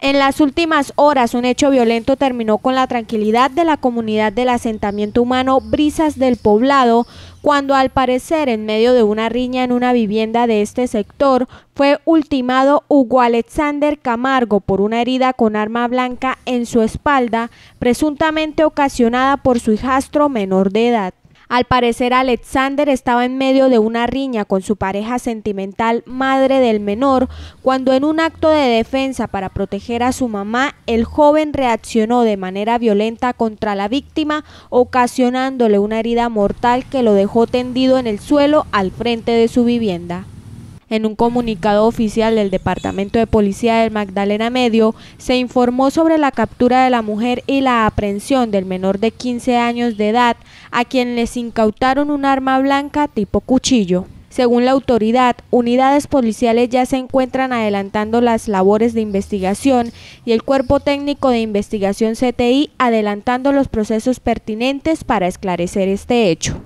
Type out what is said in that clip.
En las últimas horas, un hecho violento terminó con la tranquilidad de la comunidad del asentamiento humano Brisas del Poblado, cuando al parecer en medio de una riña en una vivienda de este sector fue ultimado Hugo Alexander Camargo por una herida con arma blanca en su espalda, presuntamente ocasionada por su hijastro menor de edad. Al parecer Alexander estaba en medio de una riña con su pareja sentimental, madre del menor, cuando en un acto de defensa para proteger a su mamá, el joven reaccionó de manera violenta contra la víctima, ocasionándole una herida mortal que lo dejó tendido en el suelo al frente de su vivienda. En un comunicado oficial del Departamento de Policía del Magdalena Medio, se informó sobre la captura de la mujer y la aprehensión del menor de 15 años de edad, a quien les incautaron un arma blanca tipo cuchillo. Según la autoridad, unidades policiales ya se encuentran adelantando las labores de investigación y el Cuerpo Técnico de Investigación CTI adelantando los procesos pertinentes para esclarecer este hecho.